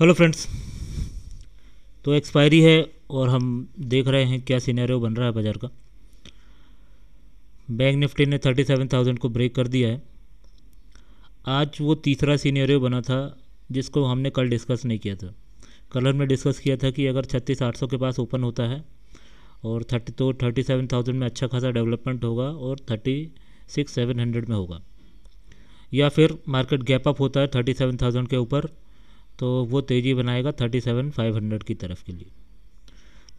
hello friends तो expiry है और हम देख रहे हैं क्या सीनेरियो बन रहा है बाज़ार का बैंक निफ्टी ने थर्टी सेवन थाउजेंड को ब्रेक कर दिया है आज वो तीसरा सीनेरियो बना था जिसको हमने कल डिस्कस नहीं किया था कल हमने डिस्कस किया था कि अगर छत्तीस आठ सौ के पास ओपन होता है और थर्टी तो थर्टी सेवन थाउजेंड में अच्छा खासा डेवलपमेंट होगा और थर्टी सिक्स सेवन हंड्रेड में होगा या फिर मार्केट गैप अप होता है थर्टी सेवन थाउजेंड के ऊपर तो वो तेज़ी बनाएगा थर्टी सेवन फाइव हंड्रेड की तरफ के लिए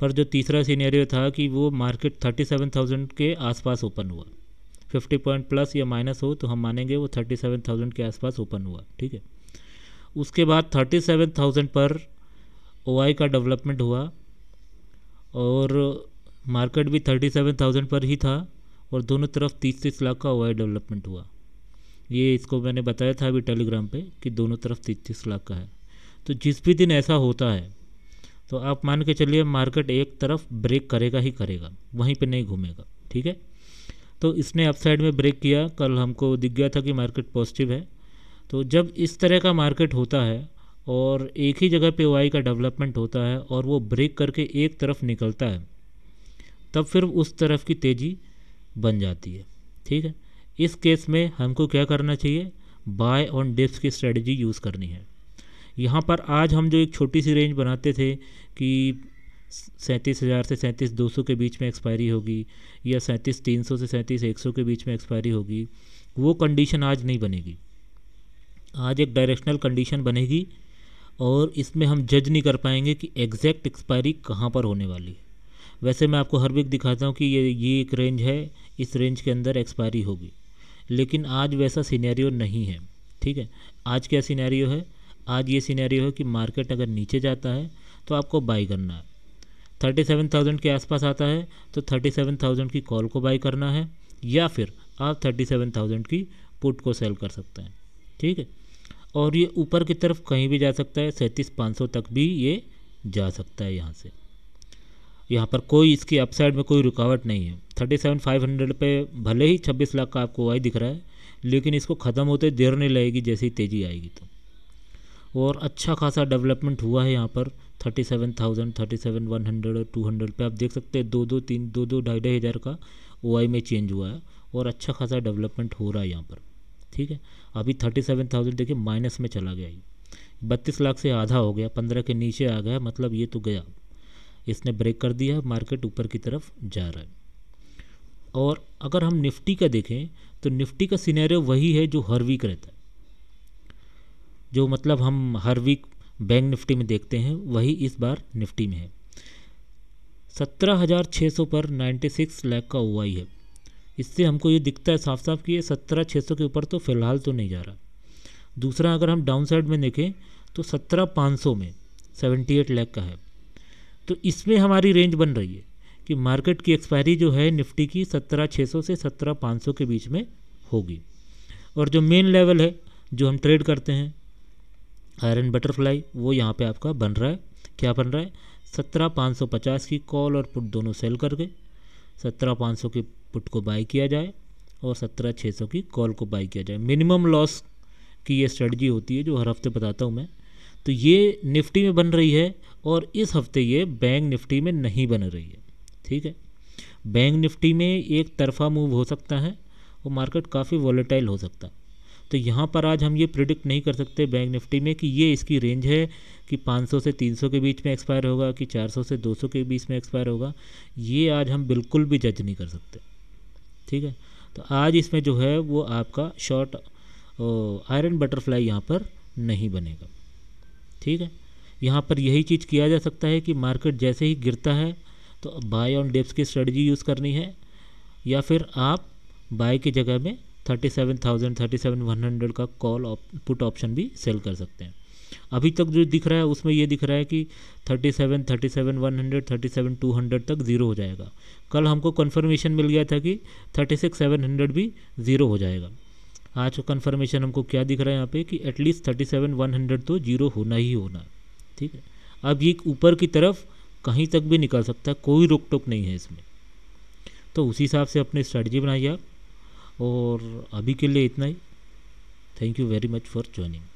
पर जो तीसरा सीनियरियो था कि वो मार्केट थर्टी सेवन थाउजेंड के आसपास ओपन हुआ फिफ्टी पॉइंट प्लस या माइनस हो तो हम मानेंगे वो थर्टी सेवन थाउजेंड के आसपास ओपन हुआ ठीक है उसके बाद थर्टी सेवन थाउजेंड पर ओ का डेवलपमेंट हुआ और मार्केट भी थर्टी सेवन थाउजेंड पर ही था और दोनों तरफ तीस तीस लाख का ओ डेवलपमेंट हुआ ये इसको मैंने बताया था अभी टेलीग्राम पे कि दोनों तरफ तीस तीस लाख का है तो जिस भी दिन ऐसा होता है तो आप मान के चलिए मार्केट एक तरफ ब्रेक करेगा ही करेगा वहीं पे नहीं घूमेगा ठीक है तो इसने अपसाइड में ब्रेक किया कल हमको दिख गया था कि मार्केट पॉजिटिव है तो जब इस तरह का मार्केट होता है और एक ही जगह पे वाई का डेवलपमेंट होता है और वो ब्रेक करके एक तरफ निकलता है तब फिर उस तरफ की तेज़ी बन जाती है ठीक है इस केस में हमको क्या करना चाहिए बाय ऑन डिप्स की स्ट्रेटजी यूज़ करनी है यहाँ पर आज हम जो एक छोटी सी रेंज बनाते थे कि सैंतीस हज़ार से सैंतीस दो सौ के बीच में एक्सपायरी होगी या सैंतीस तीन सौ से सैंतीस एक सौ के बीच में एक्सपायरी होगी वो कंडीशन आज नहीं बनेगी आज एक डायरेक्शनल कंडीशन बनेगी और इसमें हम जज नहीं कर पाएंगे कि एग्जैक्ट एक्सपायरी कहाँ पर होने वाली है वैसे मैं आपको हर वीक दिखाता हूँ कि ये ये एक रेंज है इस रेंज के अंदर एक्सपायरी होगी लेकिन आज वैसा सीनैरियो नहीं है ठीक है आज क्या सीनैरियो है आज ये सीनैरियो है कि मार्केट अगर नीचे जाता है तो आपको बाई करना है थर्टी सेवन थाउजेंड के आसपास आता है तो थर्टी सेवन थाउजेंड की कॉल को बाई करना है या फिर आप थर्टी सेवन थाउजेंड की पुट को सेल कर सकते हैं ठीक है और ये ऊपर की तरफ कहीं भी जा सकता है सैंतीस पाँच सौ तक भी ये जा सकता है यहाँ से यहाँ पर कोई इसकी अपसाइड में कोई रुकावट नहीं है थर्टी सेवन फाइव हंड्रेड पर भले ही छब्बीस लाख का आपको वाई दिख रहा है लेकिन इसको ख़त्म होते देर नहीं लगेगी जैसे ही तेज़ी आएगी तो और अच्छा खासा डेवलपमेंट हुआ है यहाँ पर thirty seven thousand thirty seven one hundred और टू हंड्रेड पर आप देख सकते हैं दो दो तीन दो दो ढाई ढाई हज़ार का ओ में चेंज हुआ है और अच्छा खासा डेवलपमेंट हो रहा है यहाँ पर ठीक है अभी थर्टी सेवन थाउजेंड देखिए माइनस में चला गया ये बत्तीस लाख से आधा हो गया पंद्रह के नीचे आ गया मतलब ये तो गया इसने ब्रेक कर दिया मार्केट ऊपर की तरफ जा रहा है और अगर हम निफ्टी का देखें तो निफ्टी का सिनेरियो वही है जो हर वीक रहता है जो मतलब हम हर वीक बैंक निफ्टी में देखते हैं वही इस बार निफ्टी में है सत्रह हज़ार छः सौ पर नाइन्टी सिक्स लैख का ही है इससे हमको ये दिखता है साफ साफ कि ये सत्रह छः सौ के ऊपर तो फिलहाल तो नहीं जा रहा दूसरा अगर हम डाउन साइड में देखें तो सत्रह पाँच सौ में सेवेंटी एट लैख का है तो इसमें हमारी रेंज बन रही है कि मार्केट की एक्सपायरी जो है निफ्टी की सत्रह छः सौ से सत्रह पाँच सौ के बीच में होगी और जो मेन लेवल है जो हम ट्रेड करते हैं आयरन बटरफ्लाई वो यहाँ पे आपका बन रहा है क्या बन रहा है सत्रह पाँच सौ पचास की कॉल और पुट दोनों सेल करके सत्रह पाँच सौ की पुट को बाई किया जाए और सत्रह छः सौ की कॉल को बाई किया जाए मिनिमम लॉस की ये स्ट्रेटजी होती है जो हर हफ्ते बताता हूँ मैं तो ये निफ्टी में बन रही है और इस हफ्ते ये बैंक निफ्टी में नहीं बन रही है ठीक है बैंक निफ्टी में एक तरफा मूव हो सकता है और मार्केट काफ़ी वॉलेटाइल हो सकता है तो यहाँ पर आज हम ये प्रिडिक्ट नहीं कर सकते बैंक निफ्टी में कि ये इसकी रेंज है कि 500 से 300 के बीच में एक्सपायर होगा कि 400 से 200 के बीच में एक्सपायर होगा ये आज हम बिल्कुल भी जज नहीं कर सकते ठीक है तो आज इसमें जो है वो आपका शॉर्ट आयरन बटरफ्लाई यहाँ पर नहीं बनेगा ठीक है यहाँ पर यही चीज़ किया जा सकता है कि मार्केट जैसे ही गिरता है तो बाय ऑन डेप्स की स्ट्रेटजी यूज़ करनी है या फिर आप बाय की जगह में thirty seven thousand thirty seven one hundred का कॉल पुट ऑप्शन भी सेल कर सकते हैं अभी तक जो दिख रहा है उसमें ये दिख रहा है कि thirty seven thirty seven one hundred thirty seven two hundred तक ज़ीरो हो जाएगा कल हमको कन्फर्मेशन मिल गया था कि थर्टी सिक्स सेवन हंड्रेड भी ज़ीरो हो जाएगा आज का कन्फर्मेशन हमको क्या दिख रहा है यहाँ पे कि at least thirty seven one hundred तो जीरो होना ही होना ठीक है अब ये ऊपर की तरफ कहीं तक भी निकल सकता है कोई रोक टोक नहीं है इसमें तो उसी हिसाब से अपनी स्ट्रैटी बनाइए आप और अभी के लिए इतना ही thank you very much for joining